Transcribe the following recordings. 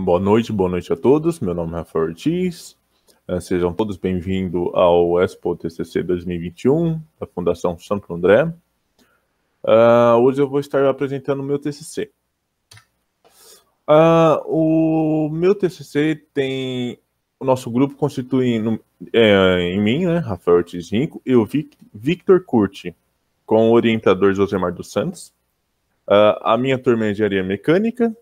Boa noite, boa noite a todos. Meu nome é Rafael Ortiz. Eh, sejam todos bem-vindos ao Expo TCC 2021 da Fundação Santo André. Uh, hoje eu vou estar apresentando o meu TCC. Uh, eh, o meu TCC tem o nosso grupo constituindo é, em mim, né, Rafael Ortiz Rinco, e o Vic, Victor Curti, com o orientador Josemar dos Santos. Uh, a minha turma é Engenharia Mecânica,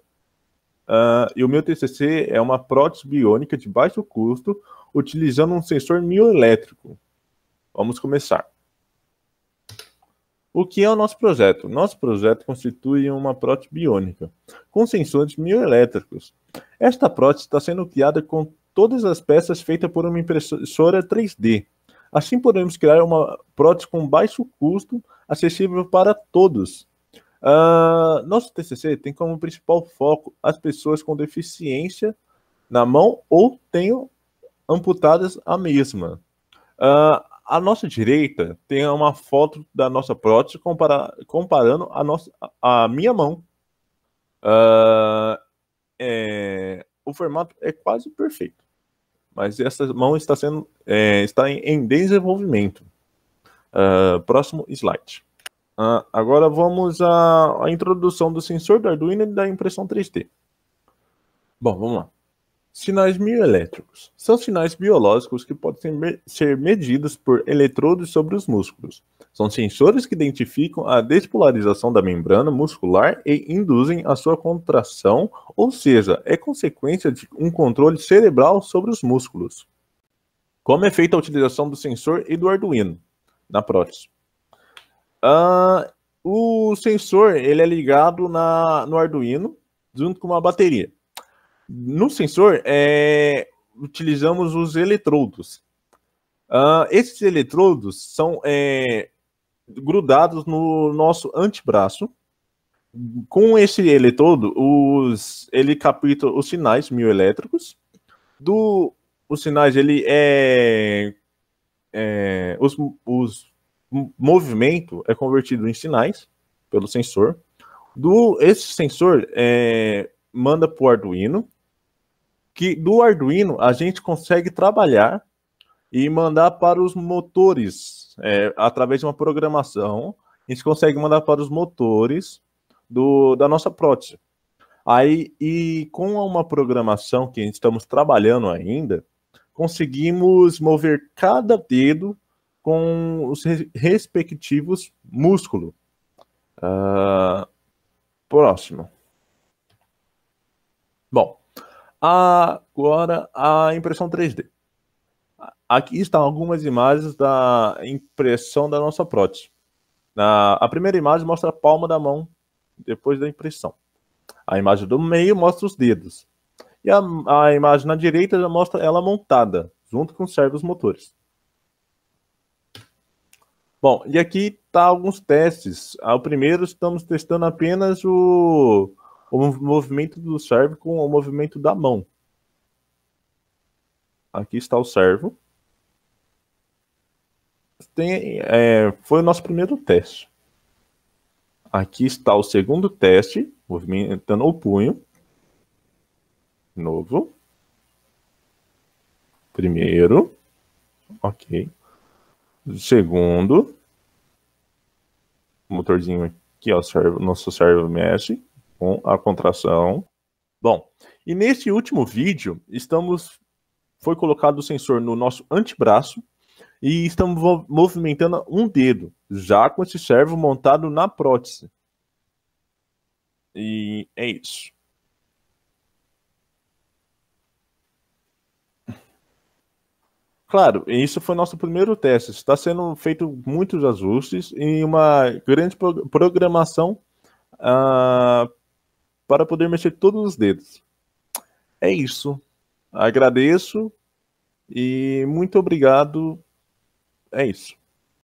Uh, e o meu TCC é uma prótese biônica de baixo custo, utilizando um sensor mioelétrico. Vamos começar. O que é o nosso projeto? Nosso projeto constitui uma prótese biônica, com sensores mioelétricos. Esta prótese está sendo criada com todas as peças feitas por uma impressora 3D. Assim podemos criar uma prótese com baixo custo, acessível para todos. Uh, nosso TCC tem como principal foco as pessoas com deficiência na mão ou tenham amputadas a mesma. Uh, nossa direita tem uma foto da nossa prótese compara comparando a, nossa, a minha mão. Uh, é, o formato é quase perfeito, mas essa mão está, sendo, é, está em, em desenvolvimento. Uh, próximo slide. Uh, agora vamos à, à, introdução do sensor do Arduino e da impressão 3D. Bom, vamos lá. Sinais mioelétricos. São sinais biológicos que podem ser, me ser medidos por eletrodos sobre os músculos. São sensores que identificam a despolarização da membrana muscular e induzem a sua contração, ou seja, é consequência de um controle cerebral sobre os músculos. Como é feita a utilização do sensor e do Arduino na prótese? Uh, o sensor ele é ligado na, no Arduino junto com uma bateria. No sensor é, utilizamos os eletrodos. Uh, esses eletrodos são é, grudados no nosso antebraço. Com esse eletrodo, os, ele capta os sinais mioelétricos. Do, os sinais, ele é, é os, os movimento é convertido em sinais pelo sensor. Do, esse sensor é, manda para o Arduino, que do Arduino a gente consegue trabalhar e mandar para os motores é, através de uma programação. A gente consegue mandar para os motores do, da nossa prótese. Aí, e com uma programação que estamos trabalhando ainda, conseguimos mover cada dedo com os respectivos músculos. Uh, ah, próximo. Bom, agora a impressão 3D. Aqui estão algumas imagens da impressão da nossa prótese. a primeira imagem mostra a palma da mão depois da impressão. A imagem do meio mostra os dedos. E a, a imagem na direita já mostra ela montada, junto com os servos motores. Bom, e aqui tá alguns testes. Ao ah, primeiro, estamos testando apenas o, o movimento do servo com o movimento da mão. Aqui está o servo. Tem, é, foi o nosso primeiro teste. Aqui está o segundo teste, movimentando o punho. Novo. Primeiro. Ok. Segundo motorzinho aqui, ó, servo, nosso servo mexe com a contração. Bom, e nesse último vídeo, estamos foi colocado o sensor no nosso antebraço e estamos movimentando um dedo, já com esse servo montado na prótese. E é isso. Claro, isso foi nosso primeiro teste. Está sendo feito muitos ajustes e uma grande programação uh, para poder mexer todos os dedos. É isso. Agradeço e muito obrigado. É isso.